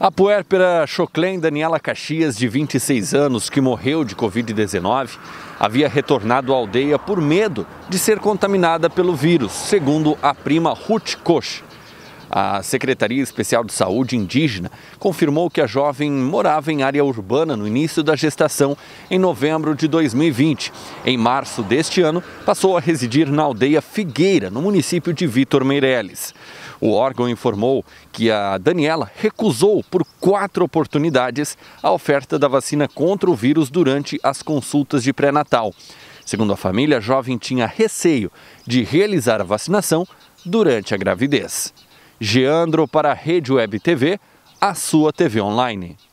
A puérpera Choclen Daniela Caxias, de 26 anos, que morreu de Covid-19, havia retornado à aldeia por medo de ser contaminada pelo vírus, segundo a prima Ruth Koch. A Secretaria Especial de Saúde Indígena confirmou que a jovem morava em área urbana no início da gestação, em novembro de 2020. Em março deste ano, passou a residir na aldeia Figueira, no município de Vitor Meireles. O órgão informou que a Daniela recusou por quatro oportunidades a oferta da vacina contra o vírus durante as consultas de pré-natal. Segundo a família, a jovem tinha receio de realizar a vacinação durante a gravidez. Geandro para a Rede Web TV, a sua TV online.